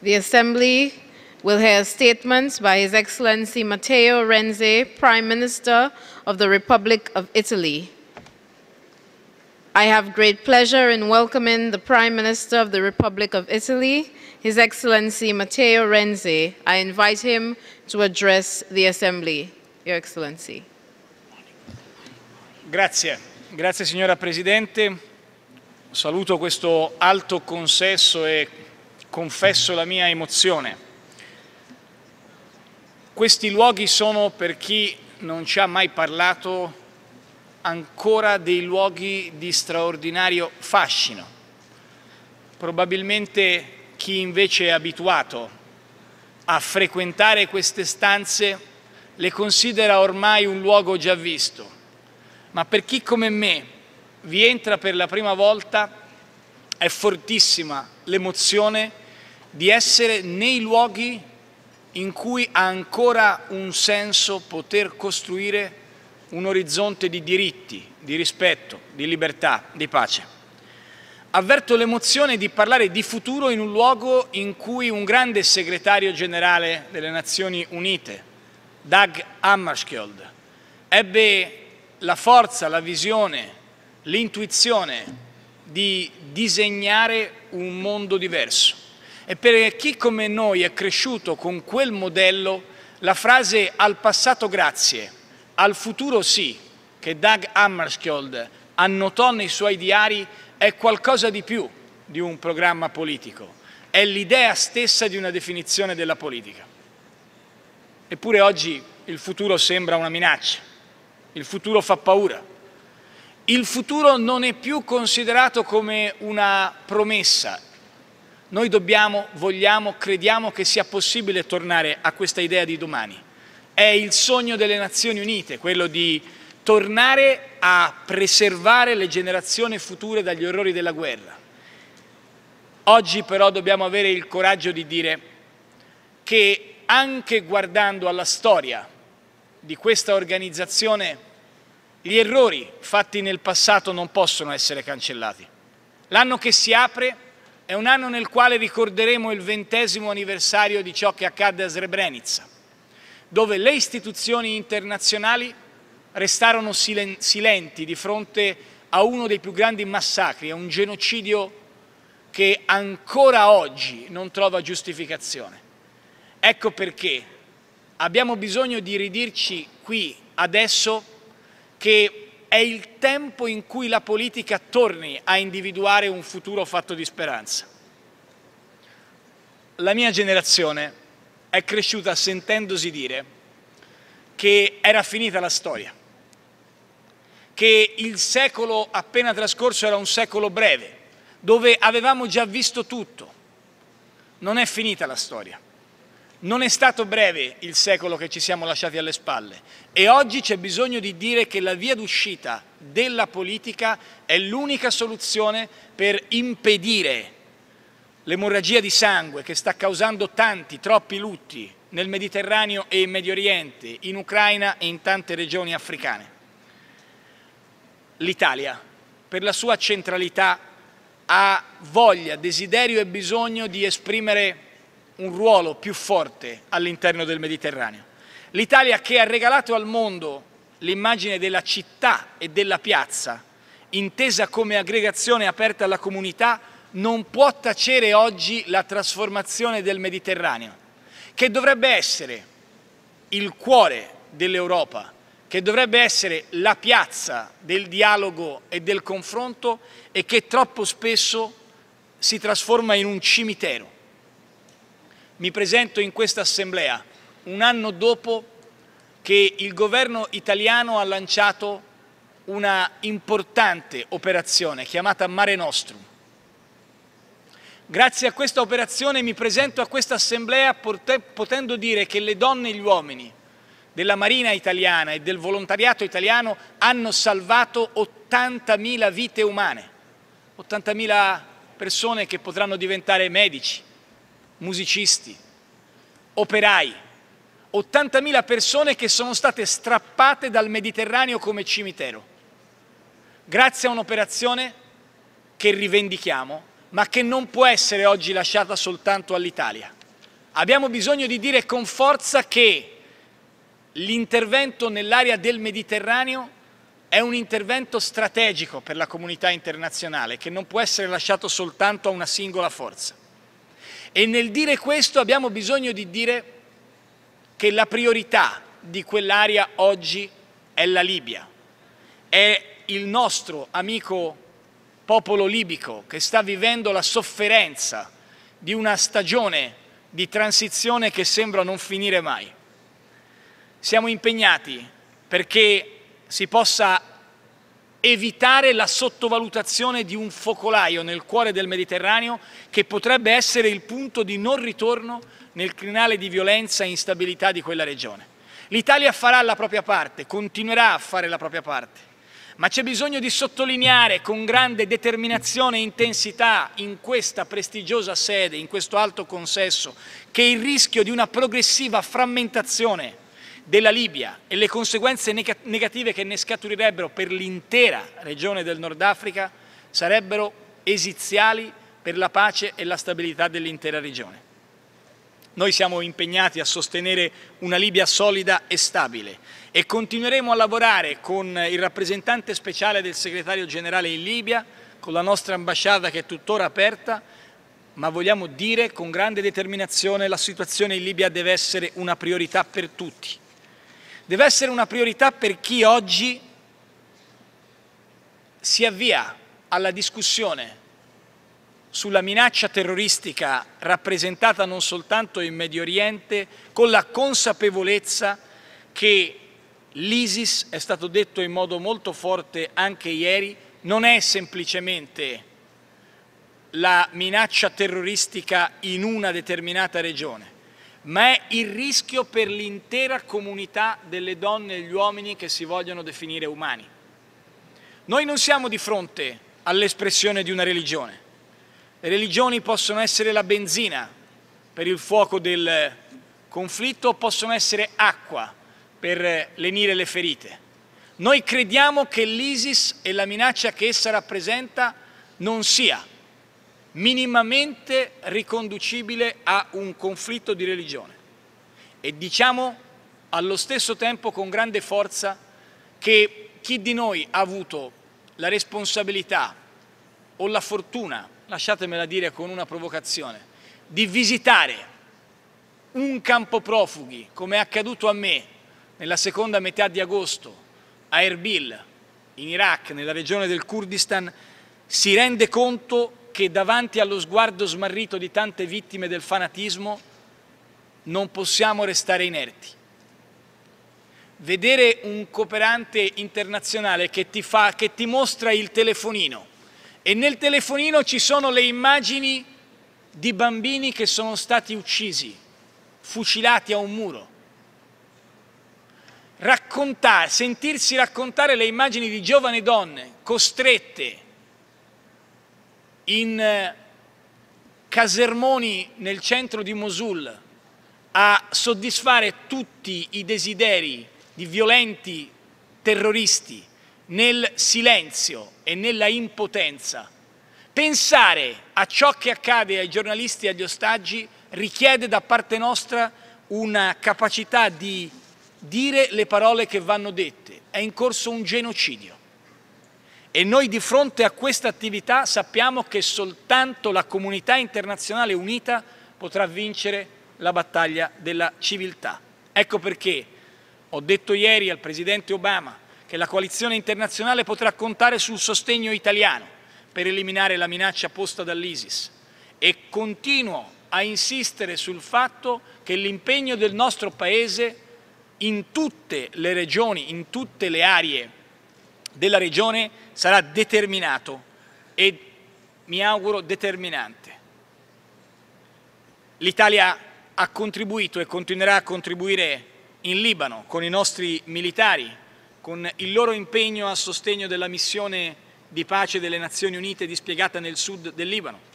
The Assembly will hear statements by His Excellency Matteo Renzi, Prime Minister of the Republic of Italy. I have great pleasure in welcoming the Prime Minister of the Republic of Italy, His Excellency Matteo Renzi. I invite him to address the Assembly. Your Excellency. Grazie. Grazie signora Presidente. Saluto questo alto consesso e confesso la mia emozione. Questi luoghi sono, per chi non ci ha mai parlato, ancora dei luoghi di straordinario fascino. Probabilmente chi invece è abituato a frequentare queste stanze le considera ormai un luogo già visto, ma per chi come me vi entra per la prima volta è fortissima l'emozione di essere nei luoghi in cui ha ancora un senso poter costruire un orizzonte di diritti, di rispetto, di libertà, di pace. Avverto l'emozione di parlare di futuro in un luogo in cui un grande segretario generale delle Nazioni Unite, Dag Hammarskjöld, ebbe la forza, la visione, l'intuizione di disegnare un mondo diverso e per chi come noi è cresciuto con quel modello, la frase al passato grazie, al futuro sì, che Doug Hammarskjöld annotò nei suoi diari, è qualcosa di più di un programma politico, è l'idea stessa di una definizione della politica. Eppure oggi il futuro sembra una minaccia, il futuro fa paura, il futuro non è più considerato come una promessa, noi dobbiamo, vogliamo, crediamo che sia possibile tornare a questa idea di domani. È il sogno delle Nazioni Unite, quello di tornare a preservare le generazioni future dagli orrori della guerra. Oggi però dobbiamo avere il coraggio di dire che anche guardando alla storia di questa organizzazione, gli errori fatti nel passato non possono essere cancellati. L'anno che si apre è un anno nel quale ricorderemo il ventesimo anniversario di ciò che accadde a Srebrenica, dove le istituzioni internazionali restarono silenti di fronte a uno dei più grandi massacri, a un genocidio che ancora oggi non trova giustificazione. Ecco perché abbiamo bisogno di ridirci qui, adesso, che è il tempo in cui la politica torni a individuare un futuro fatto di speranza. La mia generazione è cresciuta sentendosi dire che era finita la storia, che il secolo appena trascorso era un secolo breve, dove avevamo già visto tutto. Non è finita la storia. Non è stato breve il secolo che ci siamo lasciati alle spalle e oggi c'è bisogno di dire che la via d'uscita della politica è l'unica soluzione per impedire l'emorragia di sangue che sta causando tanti, troppi lutti nel Mediterraneo e in Medio Oriente, in Ucraina e in tante regioni africane. L'Italia, per la sua centralità, ha voglia, desiderio e bisogno di esprimere un ruolo più forte all'interno del Mediterraneo. L'Italia che ha regalato al mondo l'immagine della città e della piazza, intesa come aggregazione aperta alla comunità, non può tacere oggi la trasformazione del Mediterraneo, che dovrebbe essere il cuore dell'Europa, che dovrebbe essere la piazza del dialogo e del confronto e che troppo spesso si trasforma in un cimitero mi presento in questa assemblea un anno dopo che il governo italiano ha lanciato una importante operazione chiamata Mare Nostrum. Grazie a questa operazione mi presento a questa assemblea potendo dire che le donne e gli uomini della Marina italiana e del volontariato italiano hanno salvato 80.000 vite umane, 80.000 persone che potranno diventare medici, musicisti, operai, 80.000 persone che sono state strappate dal Mediterraneo come cimitero, grazie a un'operazione che rivendichiamo, ma che non può essere oggi lasciata soltanto all'Italia. Abbiamo bisogno di dire con forza che l'intervento nell'area del Mediterraneo è un intervento strategico per la comunità internazionale che non può essere lasciato soltanto a una singola forza. E nel dire questo abbiamo bisogno di dire che la priorità di quell'area oggi è la Libia, è il nostro amico popolo libico che sta vivendo la sofferenza di una stagione di transizione che sembra non finire mai. Siamo impegnati perché si possa evitare la sottovalutazione di un focolaio nel cuore del Mediterraneo che potrebbe essere il punto di non ritorno nel crinale di violenza e instabilità di quella regione. L'Italia farà la propria parte, continuerà a fare la propria parte, ma c'è bisogno di sottolineare con grande determinazione e intensità in questa prestigiosa sede, in questo alto consesso, che il rischio di una progressiva frammentazione della Libia e le conseguenze negative che ne scaturirebbero per l'intera regione del Nord Africa sarebbero esiziali per la pace e la stabilità dell'intera regione. Noi siamo impegnati a sostenere una Libia solida e stabile e continueremo a lavorare con il rappresentante speciale del segretario generale in Libia, con la nostra ambasciata che è tuttora aperta, ma vogliamo dire con grande determinazione che la situazione in Libia deve essere una priorità per tutti deve essere una priorità per chi oggi si avvia alla discussione sulla minaccia terroristica rappresentata non soltanto in Medio Oriente, con la consapevolezza che l'ISIS, è stato detto in modo molto forte anche ieri, non è semplicemente la minaccia terroristica in una determinata regione, ma è il rischio per l'intera comunità delle donne e gli uomini che si vogliono definire umani. Noi non siamo di fronte all'espressione di una religione. Le religioni possono essere la benzina per il fuoco del conflitto o possono essere acqua per lenire le ferite. Noi crediamo che l'ISIS e la minaccia che essa rappresenta non sia minimamente riconducibile a un conflitto di religione e diciamo allo stesso tempo con grande forza che chi di noi ha avuto la responsabilità o la fortuna, lasciatemela dire con una provocazione, di visitare un campo profughi, come è accaduto a me nella seconda metà di agosto a Erbil, in Iraq, nella regione del Kurdistan, si rende conto che davanti allo sguardo smarrito di tante vittime del fanatismo non possiamo restare inerti. Vedere un cooperante internazionale che ti, fa, che ti mostra il telefonino e nel telefonino ci sono le immagini di bambini che sono stati uccisi, fucilati a un muro. Raccontare, sentirsi raccontare le immagini di giovani donne costrette a in eh, casermoni nel centro di Mosul a soddisfare tutti i desideri di violenti terroristi nel silenzio e nella impotenza. Pensare a ciò che accade ai giornalisti e agli ostaggi richiede da parte nostra una capacità di dire le parole che vanno dette. È in corso un genocidio. E noi di fronte a questa attività sappiamo che soltanto la comunità internazionale unita potrà vincere la battaglia della civiltà. Ecco perché ho detto ieri al Presidente Obama che la coalizione internazionale potrà contare sul sostegno italiano per eliminare la minaccia posta dall'ISIS e continuo a insistere sul fatto che l'impegno del nostro Paese in tutte le regioni, in tutte le aree della regione sarà determinato e mi auguro determinante. L'Italia ha contribuito e continuerà a contribuire in Libano con i nostri militari, con il loro impegno a sostegno della missione di pace delle Nazioni Unite dispiegata nel sud del Libano.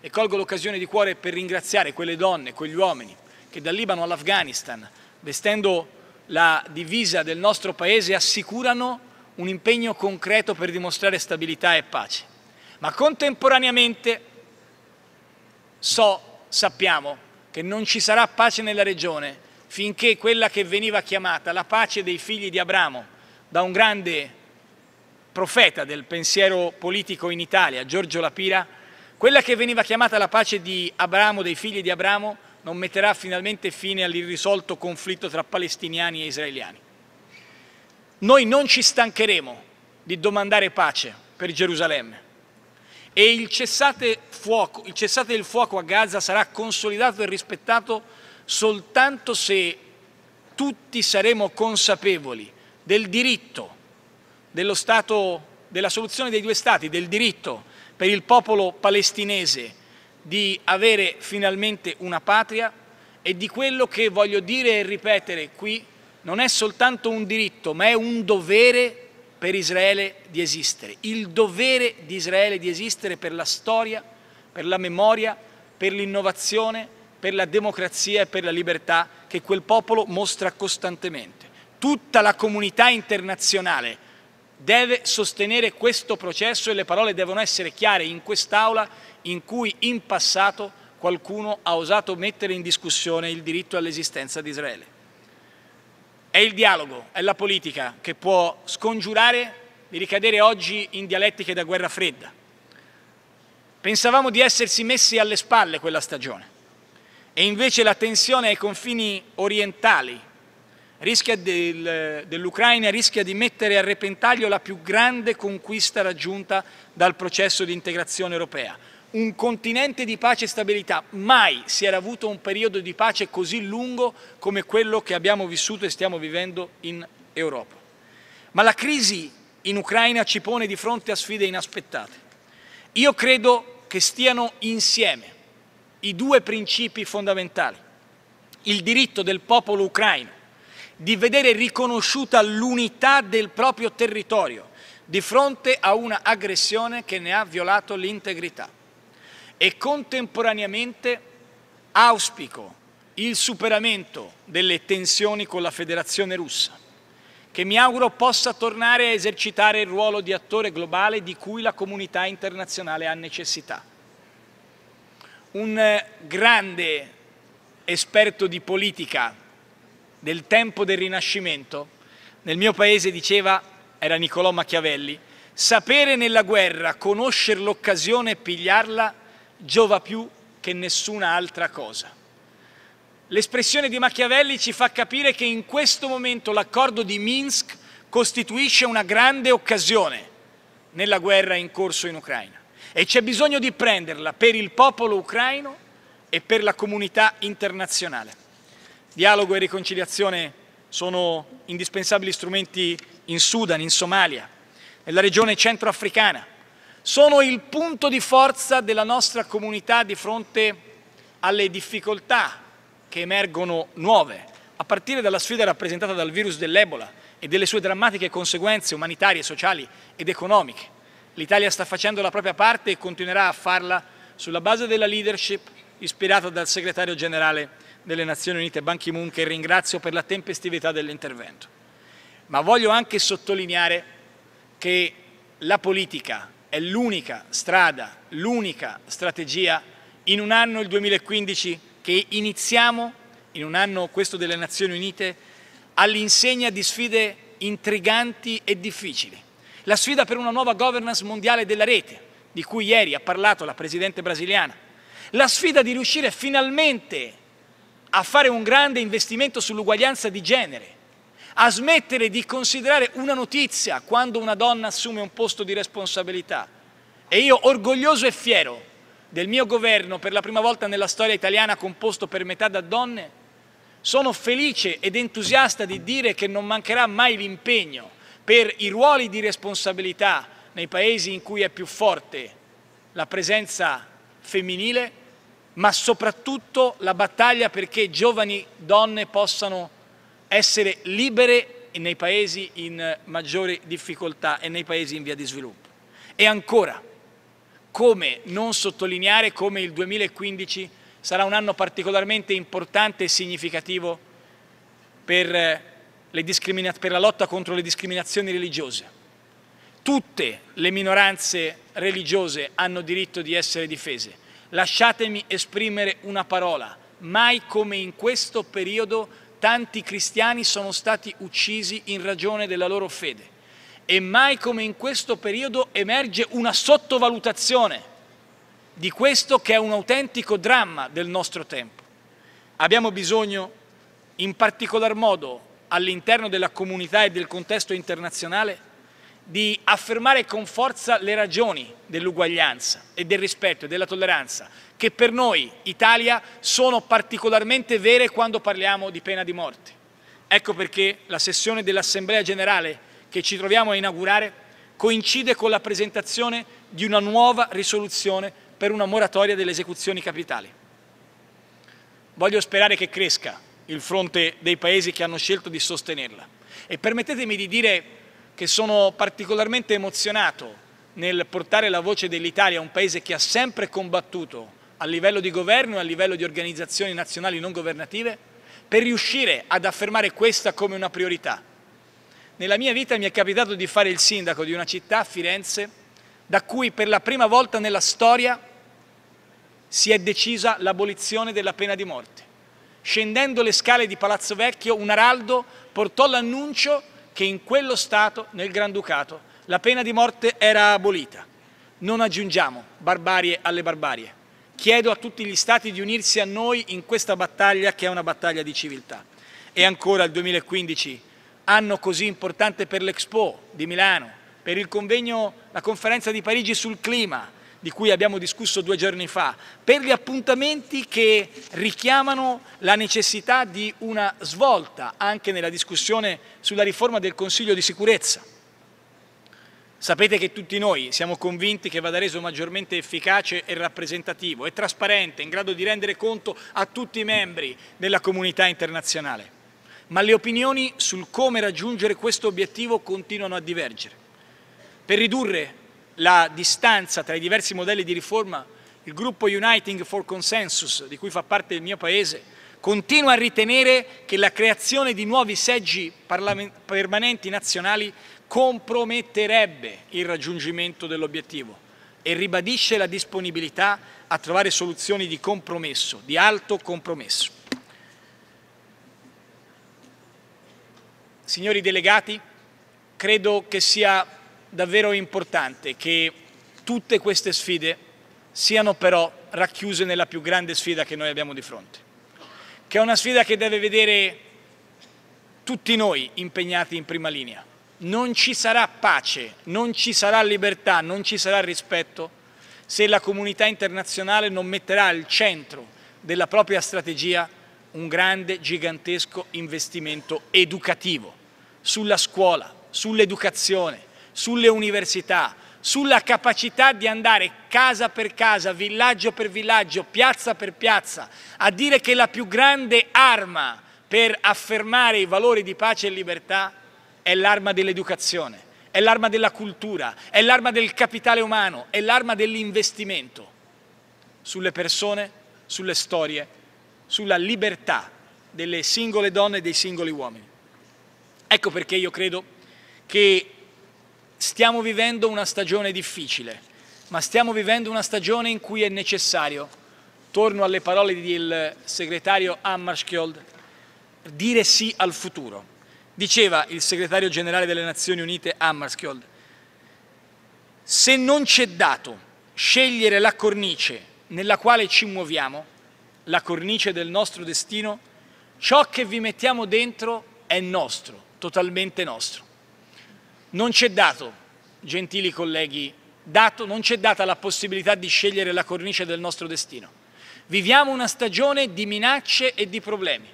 E colgo l'occasione di cuore per ringraziare quelle donne, quegli uomini che dal Libano all'Afghanistan, vestendo la divisa del nostro Paese, assicurano un impegno concreto per dimostrare stabilità e pace, ma contemporaneamente so, sappiamo che non ci sarà pace nella regione finché quella che veniva chiamata la pace dei figli di Abramo da un grande profeta del pensiero politico in Italia, Giorgio Lapira, quella che veniva chiamata la pace di Abramo, dei figli di Abramo, non metterà finalmente fine all'irrisolto conflitto tra palestiniani e israeliani. Noi non ci stancheremo di domandare pace per Gerusalemme e il cessate, fuoco, il cessate del fuoco a Gaza sarà consolidato e rispettato soltanto se tutti saremo consapevoli del diritto dello Stato, della soluzione dei due Stati, del diritto per il popolo palestinese di avere finalmente una patria e di quello che voglio dire e ripetere qui non è soltanto un diritto, ma è un dovere per Israele di esistere. Il dovere di Israele di esistere per la storia, per la memoria, per l'innovazione, per la democrazia e per la libertà che quel popolo mostra costantemente. Tutta la comunità internazionale deve sostenere questo processo e le parole devono essere chiare in quest'Aula in cui in passato qualcuno ha osato mettere in discussione il diritto all'esistenza di Israele. È il dialogo, è la politica che può scongiurare di ricadere oggi in dialettiche da guerra fredda. Pensavamo di essersi messi alle spalle quella stagione e invece la tensione ai confini orientali del, dell'Ucraina rischia di mettere a repentaglio la più grande conquista raggiunta dal processo di integrazione europea, un continente di pace e stabilità. Mai si era avuto un periodo di pace così lungo come quello che abbiamo vissuto e stiamo vivendo in Europa. Ma la crisi in Ucraina ci pone di fronte a sfide inaspettate. Io credo che stiano insieme i due principi fondamentali. Il diritto del popolo ucraino di vedere riconosciuta l'unità del proprio territorio di fronte a una aggressione che ne ha violato l'integrità e contemporaneamente auspico il superamento delle tensioni con la Federazione russa, che mi auguro possa tornare a esercitare il ruolo di attore globale di cui la comunità internazionale ha necessità. Un eh, grande esperto di politica del tempo del Rinascimento, nel mio paese diceva, era Niccolò Machiavelli, sapere nella guerra, conoscere l'occasione e pigliarla giova più che nessuna altra cosa. L'espressione di Machiavelli ci fa capire che in questo momento l'accordo di Minsk costituisce una grande occasione nella guerra in corso in Ucraina e c'è bisogno di prenderla per il popolo ucraino e per la comunità internazionale. Dialogo e riconciliazione sono indispensabili strumenti in Sudan, in Somalia, nella regione centroafricana sono il punto di forza della nostra comunità di fronte alle difficoltà che emergono nuove, a partire dalla sfida rappresentata dal virus dell'Ebola e delle sue drammatiche conseguenze umanitarie, sociali ed economiche. L'Italia sta facendo la propria parte e continuerà a farla sulla base della leadership ispirata dal segretario generale delle Nazioni Unite Ban Ki-moon che ringrazio per la tempestività dell'intervento. Ma voglio anche sottolineare che la politica è l'unica strada, l'unica strategia in un anno, il 2015, che iniziamo, in un anno questo delle Nazioni Unite, all'insegna di sfide intriganti e difficili. La sfida per una nuova governance mondiale della rete, di cui ieri ha parlato la Presidente brasiliana. La sfida di riuscire finalmente a fare un grande investimento sull'uguaglianza di genere, a smettere di considerare una notizia quando una donna assume un posto di responsabilità. E io orgoglioso e fiero del mio governo, per la prima volta nella storia italiana composto per metà da donne, sono felice ed entusiasta di dire che non mancherà mai l'impegno per i ruoli di responsabilità nei paesi in cui è più forte la presenza femminile, ma soprattutto la battaglia perché giovani donne possano essere libere nei paesi in maggiore difficoltà e nei paesi in via di sviluppo. E ancora, come non sottolineare come il 2015 sarà un anno particolarmente importante e significativo per, eh, per la lotta contro le discriminazioni religiose. Tutte le minoranze religiose hanno diritto di essere difese. Lasciatemi esprimere una parola, mai come in questo periodo tanti cristiani sono stati uccisi in ragione della loro fede e mai come in questo periodo emerge una sottovalutazione di questo che è un autentico dramma del nostro tempo. Abbiamo bisogno, in particolar modo all'interno della comunità e del contesto internazionale, di affermare con forza le ragioni dell'uguaglianza e del rispetto e della tolleranza, che per noi, Italia, sono particolarmente vere quando parliamo di pena di morte. Ecco perché la sessione dell'Assemblea Generale che ci troviamo a inaugurare coincide con la presentazione di una nuova risoluzione per una moratoria delle esecuzioni capitali. Voglio sperare che cresca il fronte dei paesi che hanno scelto di sostenerla e permettetemi di dire che sono particolarmente emozionato nel portare la voce dell'Italia un paese che ha sempre combattuto a livello di governo e a livello di organizzazioni nazionali non governative per riuscire ad affermare questa come una priorità. Nella mia vita mi è capitato di fare il sindaco di una città, Firenze, da cui per la prima volta nella storia si è decisa l'abolizione della pena di morte. Scendendo le scale di Palazzo Vecchio, un araldo portò l'annuncio che in quello Stato, nel Granducato, la pena di morte era abolita. Non aggiungiamo barbarie alle barbarie. Chiedo a tutti gli Stati di unirsi a noi in questa battaglia che è una battaglia di civiltà. E ancora il 2015, anno così importante per l'Expo di Milano, per il convegno, la conferenza di Parigi sul clima, di cui abbiamo discusso due giorni fa, per gli appuntamenti che richiamano la necessità di una svolta anche nella discussione sulla riforma del Consiglio di sicurezza. Sapete che tutti noi siamo convinti che vada reso maggiormente efficace e rappresentativo e trasparente, in grado di rendere conto a tutti i membri della comunità internazionale. Ma le opinioni sul come raggiungere questo obiettivo continuano a divergere. Per ridurre la distanza tra i diversi modelli di riforma, il gruppo Uniting for Consensus, di cui fa parte il mio Paese, continua a ritenere che la creazione di nuovi seggi permanenti nazionali comprometterebbe il raggiungimento dell'obiettivo e ribadisce la disponibilità a trovare soluzioni di compromesso, di alto compromesso. Signori delegati, credo che sia davvero importante che tutte queste sfide siano però racchiuse nella più grande sfida che noi abbiamo di fronte, che è una sfida che deve vedere tutti noi impegnati in prima linea. Non ci sarà pace, non ci sarà libertà, non ci sarà rispetto se la comunità internazionale non metterà al centro della propria strategia un grande, gigantesco investimento educativo sulla scuola, sull'educazione, sulle università, sulla capacità di andare casa per casa, villaggio per villaggio, piazza per piazza, a dire che la più grande arma per affermare i valori di pace e libertà è l'arma dell'educazione, è l'arma della cultura, è l'arma del capitale umano, è l'arma dell'investimento sulle persone, sulle storie, sulla libertà delle singole donne e dei singoli uomini. Ecco perché io credo che Stiamo vivendo una stagione difficile, ma stiamo vivendo una stagione in cui è necessario, torno alle parole del segretario Hammarskjöld, dire sì al futuro. Diceva il segretario generale delle Nazioni Unite Hammarskjöld, se non c'è dato scegliere la cornice nella quale ci muoviamo, la cornice del nostro destino, ciò che vi mettiamo dentro è nostro, totalmente nostro. Non c'è dato, gentili colleghi, dato, non c'è data la possibilità di scegliere la cornice del nostro destino. Viviamo una stagione di minacce e di problemi,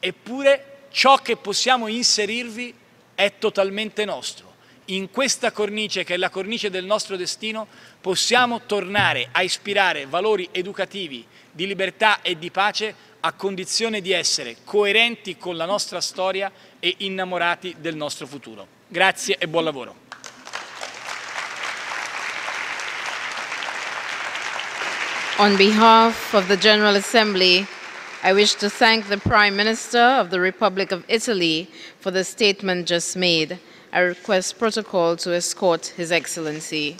eppure ciò che possiamo inserirvi è totalmente nostro. In questa cornice, che è la cornice del nostro destino, possiamo tornare a ispirare valori educativi di libertà e di pace a condizione di essere coerenti con la nostra storia e innamorati del nostro futuro. Grazie e buon lavoro. On behalf of the General Assembly, I wish to thank the Prime Minister of the Republic of Italy for the statement just made. I request protocol to escort His Excellency.